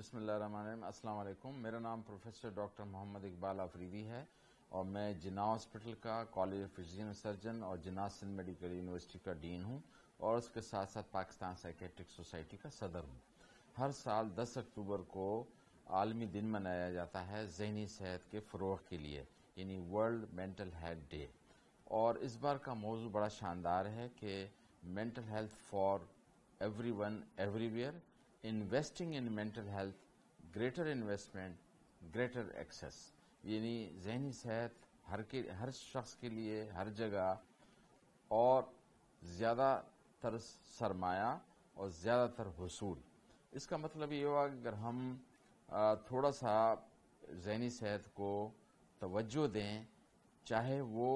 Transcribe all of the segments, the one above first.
अस्सलाम वालेकुम मेरा नाम प्रोफेसर डॉक्टर मोहम्मद इकबाल आफरीदी है और मैं जिना हॉस्पिटल का कॉलेज ऑफ फिजिशियन सर्जन और जिना सिंध मेडिकल यूनिवर्सिटी का डीन हूँ और उसके साथ साथ पाकिस्तान साइकेट्रिक सोसाइटी का सदर हूँ हर साल 10 अक्टूबर को आलमी दिन मनाया जाता है जहनी सेहत के फ़रोग के लिए यानी वर्ल्ड मेंटल हेल्थ डे और इस बार का मौजू बड़ा शानदार है कि mental health for every one everywhere investing in mental health greater investment greater access यानी जहनी सेहत हर के हर शख्स के लिए हर जगह और ज़्यादा तर सरमाया और ज़्यादातर हसूल इसका मतलब ये हुआ अगर हम थोड़ा सा जहनी सेहत को तवज्जो दें चाहे वो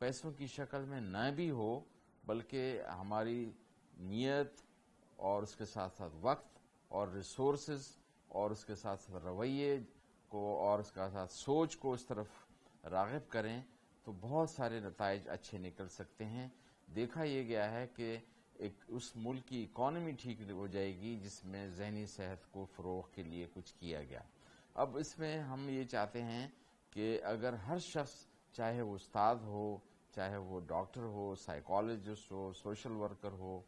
पैसों की शक्ल में न भी हो बल्कि हमारी नीयत और उसके साथ साथ वक्त और रिसोर्स और उसके साथ साथ रवैये को और उसके साथ सोच को उस तरफ रागब करें तो बहुत सारे नतज अच्छे निकल सकते हैं देखा यह गया है कि एक उस मुल्क की इकॉनमी ठीक हो जाएगी जिसमें जहनी सेहत को फ़रोग के लिए कुछ किया गया अब इसमें हम ये चाहते हैं कि अगर हर शख्स चाहे वो उस्ताद हो चाहे वो डॉक्टर हो साइकोलॉजिस्ट हो सोशल वर्कर हो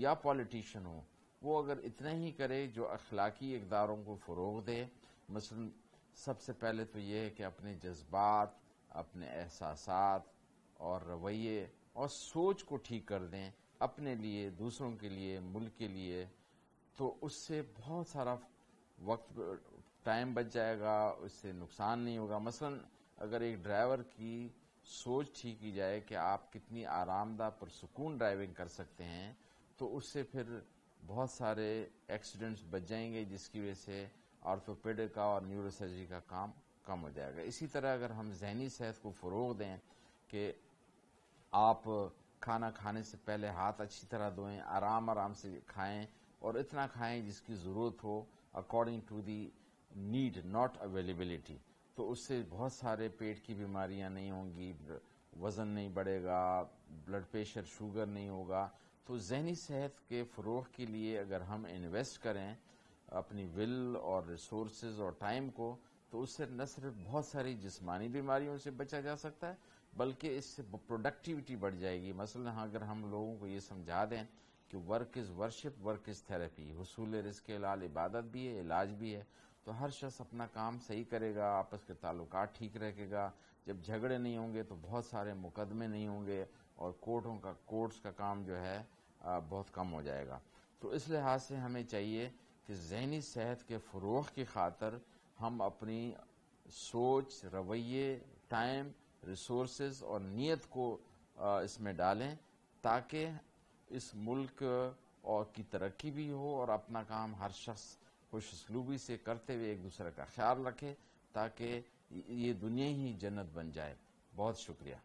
या पॉलिटिशन हो वो अगर इतना ही करे जो अखलाकी इकदारों को फ़रोग दे मसलन सबसे पहले तो ये है कि अपने जज्बात अपने एहसास और रवैये और सोच को ठीक कर दें अपने लिए दूसरों के लिए मुल्क के लिए तो उससे बहुत सारा वक्त टाइम बच जाएगा उससे नुकसान नहीं होगा मसलन अगर एक ड्राइवर की सोच ठीक की जाए कि आप कितनी आरामदा पुरसकून ड्राइविंग कर सकते हैं तो उससे फिर बहुत सारे एक्सीडेंट्स बच जाएंगे जिसकी वजह से आर्थोपेडिक का और न्यूरोसर्जरी का काम कम हो जाएगा इसी तरह अगर हम जहनी सेहत को फ़रोग दें कि आप खाना खाने से पहले हाथ अच्छी तरह धोएं आराम आराम से खाएं और इतना खाएं जिसकी ज़रूरत हो according to the need not availability तो उससे बहुत सारे पेट की बीमारियां नहीं होंगी वज़न नहीं बढ़ेगा ब्लड प्रेशर शुगर नहीं होगा तो जहनी सेहत के फ़रोग के लिए अगर हम इन्वेस्ट करें अपनी विल और रिसोर्स और टाइम को तो उससे न सिर्फ बहुत सारी जिसमानी बीमारियों से बचा जा सकता है बल्कि इससे प्रोडक्टिविटी बढ़ जाएगी मसलन हाँ, अगर हम लोगों को ये समझा दें कि work is worship work is therapy हसूल रिस्क लाल इबादत भी है इलाज भी है तो हर शख्स अपना काम सही करेगा आपस के ताल्लुक ठीक रहेगा जब झगड़े नहीं होंगे तो बहुत सारे मुकदमे नहीं होंगे और कोर्टों का कोर्ट्स का काम जो है बहुत कम हो जाएगा तो इस लिहाज से हमें चाहिए कि जहनी सेहत के फरोह की खातर हम अपनी सोच रवैये टाइम रिसोर्स और नीयत को इसमें डालें ताकि इस मुल्क और की तरक्की भी हो और अपना काम हर शख्स खुश से करते हुए एक दूसरे का ख्याल रखे ताकि ये दुनिया ही जन्नत बन जाए बहुत शुक्रिया